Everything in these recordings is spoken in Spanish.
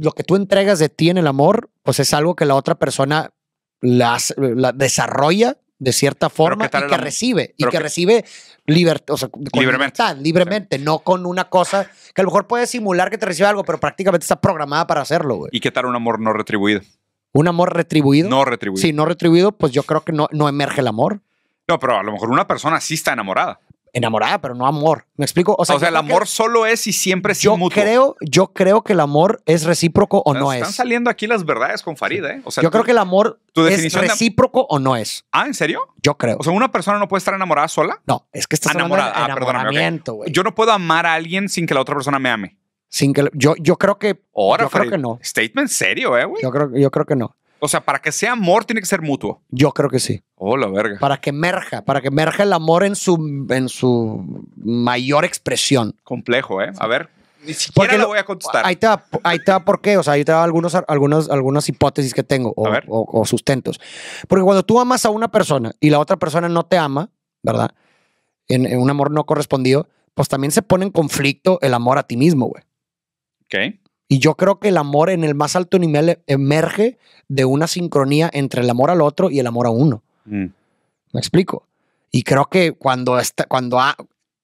lo que tú entregas de ti en el amor, pues es algo que la otra persona la, desarrolla de cierta forma y que recibe, y que, recibe libremente. libremente, no con una cosa que a lo mejor puede simular que te reciba algo, pero prácticamente está programada para hacerlo, ¿Y qué tal un amor no retribuido? ¿Un amor retribuido? No retribuido. Si no retribuido, pues yo creo que no, no emerge el amor. No, pero a lo mejor una persona sí está enamorada enamorada, pero no amor. ¿Me explico? O sea, el amor solo es y siempre es yo Creo, yo creo que el amor es recíproco o, no es. Están saliendo aquí las verdades con Farida, ¿eh? yo creo que el amor es recíproco o no es. Ah, ¿en serio? Yo creo. O sea, una persona no puede estar enamorada sola. No, es que estás enamorada. Ah, Yo no puedo amar a alguien sin que la otra persona me ame. Sin que yo, yo creo que. Ahora, yo creo que no. Statement serio, eh, güey. Yo creo, yo creo que no. O sea, para que sea amor tiene que ser mutuo. Yo creo que sí. Oh, la verga. Para que merja, para que merja el amor en su, en su mayor expresión. Complejo, ¿eh? A ver. Ni siquiera lo, voy a contestar. Ahí te, va, ahí por qué. O sea, ahí te va algunos, algunos, algunas hipótesis que tengo o, sustentos. Porque cuando tú amas a una persona y la otra persona no te ama, ¿verdad? En, un amor no correspondido, pues también se pone en conflicto el amor a ti mismo, güey. Ok. Y yo creo que el amor en el más alto nivel emerge de una sincronía entre el amor al otro y el amor a uno. Mm. ¿Me explico? Y creo que cuando,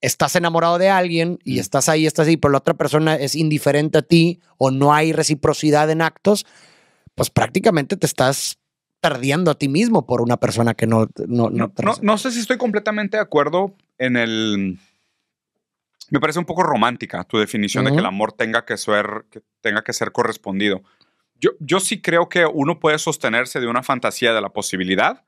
estás enamorado de alguien y mm. estás ahí, estás ahí, pero la otra persona es indiferente a ti o no hay reciprocidad en actos, pues prácticamente te estás perdiendo a ti mismo por una persona que No, no, no sé si estoy completamente de acuerdo en el me parece un poco romántica tu definición de que el amor tenga que ser, tenga que ser correspondido. Yo, yo sí creo que uno puede sostenerse de una fantasía de la posibilidad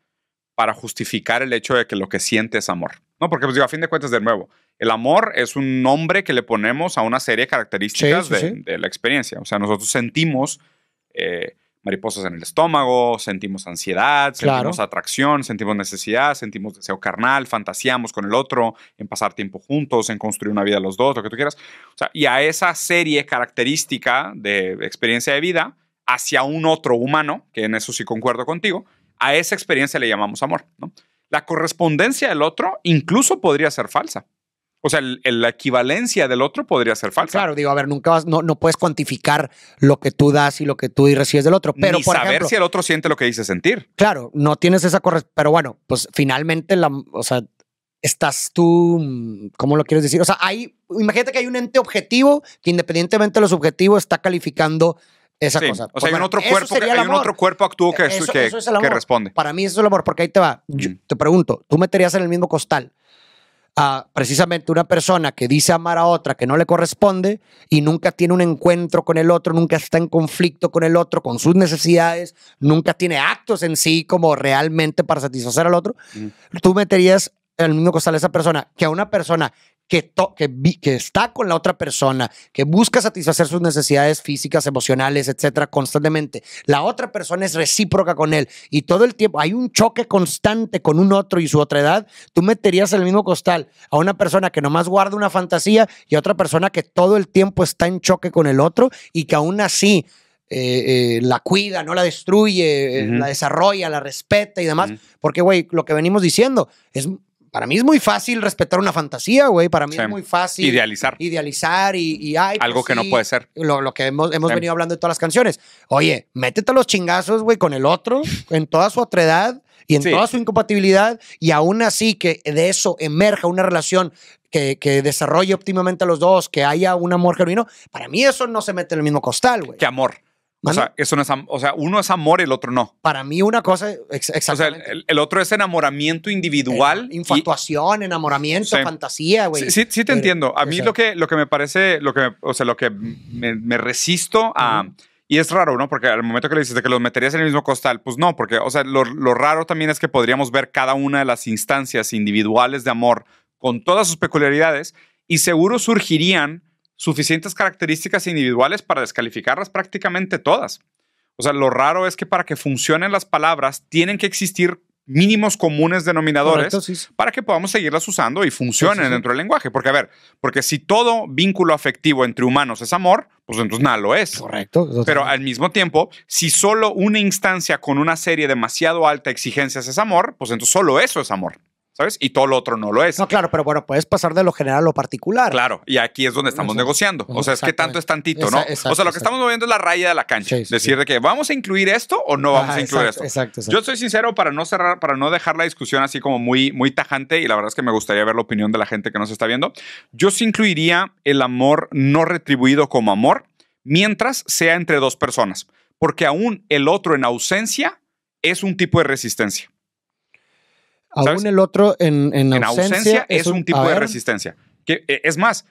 para justificar el hecho de que lo que siente es amor. No, porque pues digo, a fin de cuentas, de nuevo, el amor es un nombre que le ponemos a una serie de características de, la experiencia. O sea, nosotros sentimos eh, mariposas en el estómago, sentimos ansiedad, sentimos atracción, sentimos necesidad, sentimos deseo carnal, fantaseamos con el otro, en pasar tiempo juntos, en construir una vida los dos, lo que tú quieras. O y a esa serie característica de experiencia de vida hacia un otro humano, que en eso sí concuerdo contigo, a esa experiencia le llamamos amor, La correspondencia del otro incluso podría ser falsa. O sea, el, la equivalencia del otro podría ser falsa. Claro, digo, a ver, nunca vas, no, no puedes cuantificar lo que tú das y lo que tú recibes del otro. Pero Ni por saber si el otro siente lo que dice sentir. Claro, no tienes esa correspondencia. Pero bueno, pues finalmente, la, o sea, estás tú, mm, ¿cómo lo quieres decir? O sea, hay, imagínate que hay un ente objetivo que independientemente de los subjetivo está calificando esa cosa. O sea, hay, un, otro cuerpo, que, hay un otro cuerpo actúo que, eso, que, que, responde. Para mí eso es el amor, porque ahí te va. Mm. te pregunto, ¿tú meterías en el mismo costal precisamente una persona que dice amar a otra que no le corresponde y nunca tiene un encuentro con el otro, nunca está en conflicto con el otro, con sus necesidades, nunca tiene actos en sí como realmente para satisfacer al otro, mm. tú meterías al el mismo costal a esa persona que a una persona que, está con la otra persona, que busca satisfacer sus necesidades físicas, emocionales, etcétera, constantemente. La otra persona es recíproca con él y todo el tiempo hay un choque constante con un otro y su otra edad. Tú meterías el mismo costal a una persona que nomás guarda una fantasía y a otra persona que todo el tiempo está en choque con el otro y que aún así eh, eh, la cuida, no la destruye, eh, la desarrolla, la respeta y demás. Porque, güey, lo que venimos diciendo es para mí es muy fácil respetar una fantasía, güey. Para mí es muy fácil. Idealizar. Idealizar y. hay Algo pues que no puede ser. Lo, que hemos, hemos venido hablando de todas las canciones. Oye, métete a los chingazos, güey, con el otro, en toda su otredad y en toda su incompatibilidad. Y aún así que de eso emerja una relación que, que, desarrolle óptimamente a los dos, que haya un amor genuino. Para mí eso no se mete en el mismo costal, güey. ¿Qué amor? O sea, eso no es, o sea, uno es amor, y el otro no. Para mí una cosa, exactamente. O sea, el, otro es enamoramiento individual. Eh, infatuación, enamoramiento, fantasía, güey. Sí, sí, te entiendo. A mí lo, que, lo que me parece, lo que, o sea, lo que me, resisto a... Y es raro, ¿no? Porque al momento que le dices que los meterías en el mismo costal, pues no, porque, o sea, lo, lo raro también es que podríamos ver cada una de las instancias individuales de amor con todas sus peculiaridades y seguro surgirían suficientes características individuales para descalificarlas prácticamente todas. O sea, lo raro es que para que funcionen las palabras tienen que existir mínimos comunes denominadores para que podamos seguirlas usando y funcionen dentro del lenguaje. Porque, a ver, porque si todo vínculo afectivo entre humanos es amor, pues entonces nada lo es. Correcto. Pero al mismo tiempo, si solo una instancia con una serie demasiado alta de exigencias es amor, pues entonces solo eso es amor. ¿sabes? Y todo lo otro no lo es. No, claro, pero bueno, puedes pasar de lo general a lo particular. Claro, y aquí es donde estamos negociando. O sea, es que tanto es tantito, ¿no? o sea, lo que estamos moviendo es la raya de la cancha. Decir de que vamos a incluir esto o no vamos a ah, incluir esto. Exacto, Yo soy sincero para no cerrar, para no dejar la discusión así como muy, muy tajante y la verdad es que me gustaría ver la opinión de la gente que nos está viendo. Yo sí incluiría el amor no retribuido como amor mientras sea entre dos personas, porque aún el otro en ausencia es un tipo de resistencia. Aún el otro en, en, ausencia, es, un, tipo de resistencia. Que, eh, es más,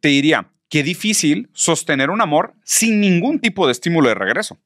te diría, que difícil sostener un amor sin ningún tipo de estímulo de regreso.